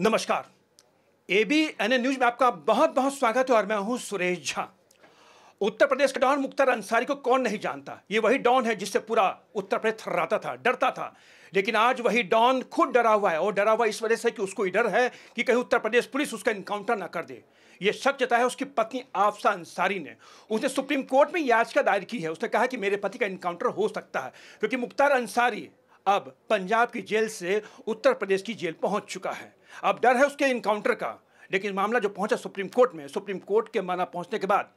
नमस्कार A B N N news में आपका बहुत बहुत स्वागत है और मैं हूं सुरेश झा उत्तर प्रदेश के डॉन मुख्तार अंसारी को कौन नहीं जानता ये वही डॉन है जिससे पूरा उत्तर प्रदेश थर्राता था डरता था लेकिन आज वही डॉन खुद डरा हुआ है और डरा हुआ इस वजह से कि उसको डर है कि कहीं उत्तर प्रदेश पुलिस उसका इनकाउंटर ना कर दे ये शक जताया है उसकी पत्नी आफसा अंसारी ने उसने सुप्रीम कोर्ट में याचिका दायर की है उसने कहा कि मेरे पति का इनकाउंटर हो सकता है क्योंकि मुख्तार अंसारी अब पंजाब की जेल से उत्तर प्रदेश की जेल पहुंच चुका है अब डर है उसके इनकाउंटर का लेकिन मामला जो पहुंचा सुप्रीम कोर्ट में सुप्रीम कोर्ट के माना पहुंचने के बाद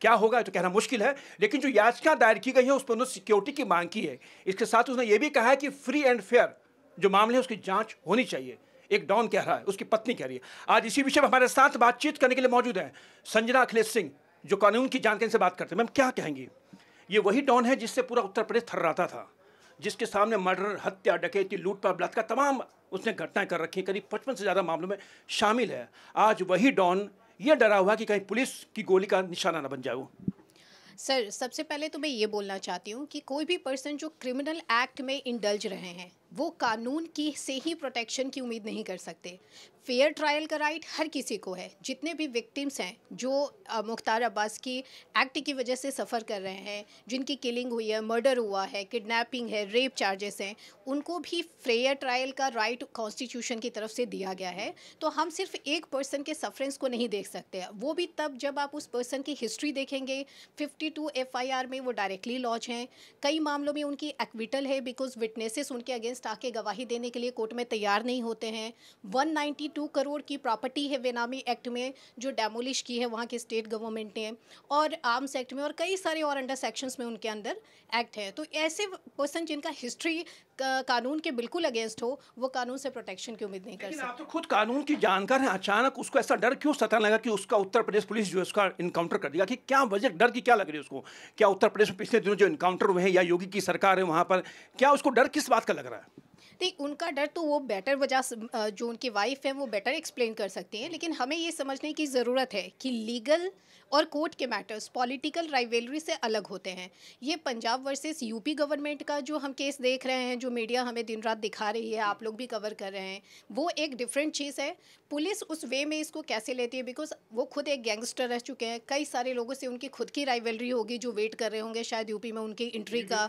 क्या होगा तो कहना मुश्किल है लेकिन जो याचिका दायर की गई है उस पर उन्होंने सिक्योरिटी की मांग की है इसके साथ उसने ये भी कहा है कि फ्री एंड फेयर जो मामले हैं उसकी जांच होनी चाहिए एक डॉन कह रहा है उसकी पत्नी कह रही है आज इसी विषय में हमारे साथ बातचीत करने के लिए मौजूद हैं संजना अखिलेश सिंह जो कानून की जानकारी से बात करते हैं मैम क्या कहेंगी ये वही डॉन है जिससे पूरा उत्तर प्रदेश थर्राता था जिसके सामने मर्डर हत्या डकैती लूटपाट बलात्कार तमाम उसने घटनाएं कर रखी करीब पचपन से ज़्यादा मामलों में शामिल है आज वही डॉन यह डरा हुआ कि कहीं पुलिस की गोली का निशाना ना बन जाए सर सबसे पहले तो मैं ये बोलना चाहती हूँ कि कोई भी पर्सन जो क्रिमिनल एक्ट में इंडल्ज रहे हैं वो कानून की से ही प्रोटेक्शन की उम्मीद नहीं कर सकते फेयर ट्रायल का राइट हर किसी को है जितने भी विक्टिम्स हैं जो मुख्तार अब्बास की एक्ट की वजह से सफ़र कर रहे हैं जिनकी किलिंग हुई है मर्डर हुआ है किडनैपिंग है रेप चार्जेस हैं उनको भी फेयर ट्रायल का राइट कॉन्स्टिट्यूशन की तरफ से दिया गया है तो हम सिर्फ एक पर्सन के सफरेंस को नहीं देख सकते वो भी तब जब आप उस पर्सन की हिस्ट्री देखेंगे फिफ्टी टू में वो डायरेक्टली लॉज हैं कई मामलों में उनकी एक्विटल है बिकॉज विटनेसेस उनके अगेंस्ट आके गवाही देने के लिए कोर्ट में तैयार नहीं होते हैं वन टू करोड़ की प्रॉपर्टी है बेनामी एक्ट में जो डेमोलिश की है वहाँ की स्टेट गवर्नमेंट ने और आर्म्स एक्ट में और कई सारे और अंडर सेक्शंस में उनके अंदर एक्ट है तो ऐसे पर्सन जिनका हिस्ट्री कानून के बिल्कुल अगेंस्ट हो वो कानून से प्रोटेक्शन की उम्मीद नहीं कर सकते तो खुद कानून की जानकार है अचानक उसको ऐसा डर क्यों सता लगा कि उसका उत्तर प्रदेश पुलिस जो उसका इनकाउंटर कर दिया कि क्या वजह डर की क्या लग रही है उसको क्या उत्तर प्रदेश में पिछले दिनों जो इनकाउंटर हुए हैं या योगी की सरकार है वहाँ पर क्या उसको डर किस बात का लग रहा है तो उनका डर तो वो बेटर वजह जो उनकी वाइफ है वो बेटर एक्सप्लेन कर सकती हैं लेकिन हमें ये समझने की ज़रूरत है कि लीगल और कोर्ट के मैटर्स पॉलिटिकल राइवेलरी से अलग होते हैं ये पंजाब वर्सेस यूपी गवर्नमेंट का जो हम केस देख रहे हैं जो मीडिया हमें दिन रात दिखा रही है आप लोग भी कवर कर रहे हैं वो एक डिफरेंट चीज़ है पुलिस उस वे में इसको कैसे लेती है बिकॉज वो खुद एक गैंगस्टर रह चुके हैं कई सारे लोगों से उनकी खुद की राइवेलरी होगी जो वेट कर रहे होंगे शायद यूपी में उनकी इंट्री का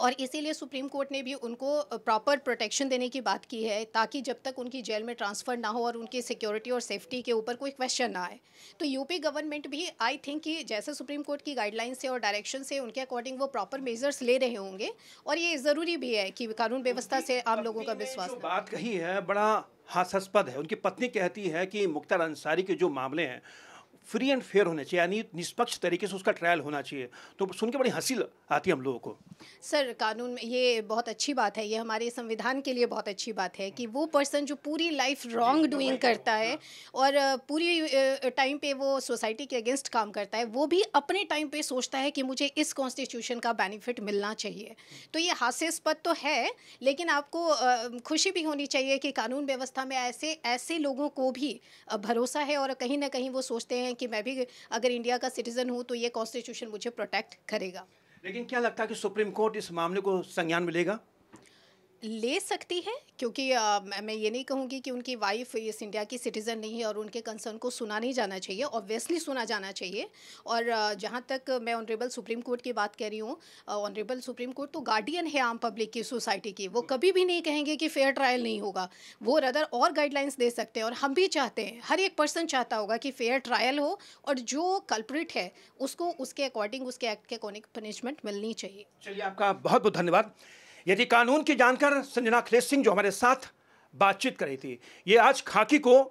और इसीलिए सुप्रीम कोर्ट ने भी उनको प्रॉपर प्रोटेक्शन देने की बात की है ताकि जब तक उनकी जेल में ट्रांसफ़र ना हो और उनकी सिक्योरिटी और सेफ्टी के ऊपर कोई क्वेश्चन ना आए तो यूपी गवर्नमेंट भी आई थिंक कि जैसे सुप्रीम कोर्ट की गाइडलाइन से और डायरेक्शन से उनके अकॉर्डिंग वो प्रॉपर मेजर्स ले रहे होंगे और ये ज़रूरी भी है कि कानून व्यवस्था से आम लोगों का विश्वास बात कही है बड़ा हास्यास्पद है उनकी पत्नी कहती है कि मुख्तार अंसारी के जो मामले हैं फ्री एंड फेयर होने चाहिए यानी निष्पक्ष तरीके से उसका ट्रायल होना चाहिए तो सुन के बड़ी हंसी आती है हम लोगों को सर कानून में ये बहुत अच्छी बात है ये हमारे संविधान के लिए बहुत अच्छी बात है कि वो पर्सन जो पूरी लाइफ रॉन्ग डूइंग करता हाँ। है और पूरी टाइम पे वो सोसाइटी के अगेंस्ट काम करता है वो भी अपने टाइम पे सोचता है कि मुझे इस कॉन्स्टिट्यूशन का बेनिफिट मिलना चाहिए तो ये हास्यास्पद तो है लेकिन आपको खुशी भी होनी चाहिए कि कानून व्यवस्था में ऐसे ऐसे लोगों को भी भरोसा है और कहीं ना कहीं वो सोचते हैं हैं कि मैं भी अगर इंडिया का सिटीज़न हूँ तो ये कॉन्स्टिट्यूशन मुझे प्रोटेक्ट करेगा लेकिन क्या लगता है कि सुप्रीम कोर्ट इस मामले को संज्ञान मिलेगा ले सकती है क्योंकि आ, मैं ये नहीं कहूँगी कि उनकी वाइफ इस इंडिया की सिटीज़न नहीं है और उनके कंसर्न को सुना नहीं जाना चाहिए ऑब्वियसली सुना जाना चाहिए और जहाँ तक मैं ऑनरेबल सुप्रीम कोर्ट की बात कर रही हूँ ऑनरेबल सुप्रीम कोर्ट तो गार्डियन है आम पब्लिक की सोसाइटी की वो कभी भी नहीं कहेंगे कि फेयर ट्रायल नहीं होगा वो रदर और गाइडलाइंस दे सकते हैं और हम भी चाहते हैं हर एक पर्सन चाहता होगा कि फेयर ट्रायल हो और जो कल्प्रिट है उसको उसके अकॉर्डिंग उसके एक्ट के अकॉर्डिंग पनिशमेंट मिलनी चाहिए चलिए आपका बहुत बहुत धन्यवाद यदि कानून की जानकार संजना अखिलेश सिंह जो हमारे साथ बातचीत कर रही थी ये आज खाकी को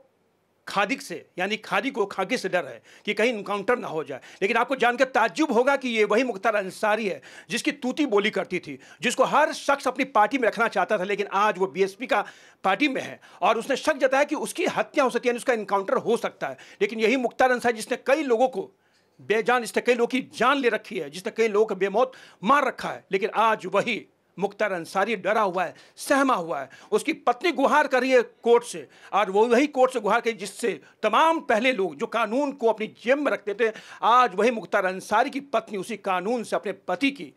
खादिक से यानी खादी को खाकी से डर है कि कहीं इनकाउंटर ना हो जाए लेकिन आपको जानकर ताज्जुब होगा कि ये वही मुख्तार अंसारी है जिसकी तूती बोली करती थी जिसको हर शख्स अपनी पार्टी में रखना चाहता था लेकिन आज वो बीएसपी का पार्टी में है और उसने शक जताया कि उसकी हत्या हो सकती है उसका इनकाउंटर हो सकता है लेकिन यही मुख्तार अंसारी जिसने कई लोगों को बेजान जिसने कई लोगों की जान ले रखी है जिसने कई लोगों को बेमौत मार रखा है लेकिन आज वही मुख्तार अंसारी डरा हुआ है सहमा हुआ है उसकी पत्नी गुहार कर रही है कोर्ट से आज वो वही कोर्ट से गुहार करी जिससे तमाम पहले लोग जो कानून को अपनी जेब में रखते थे आज वही मुख्तार अंसारी की पत्नी उसी कानून से अपने पति की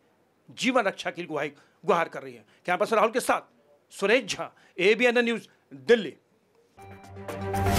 जीवन रक्षा की गुहाई गुहार कर रही है कैंपस राहुल के साथ सुरेश झा ए न्यूज़ दिल्ली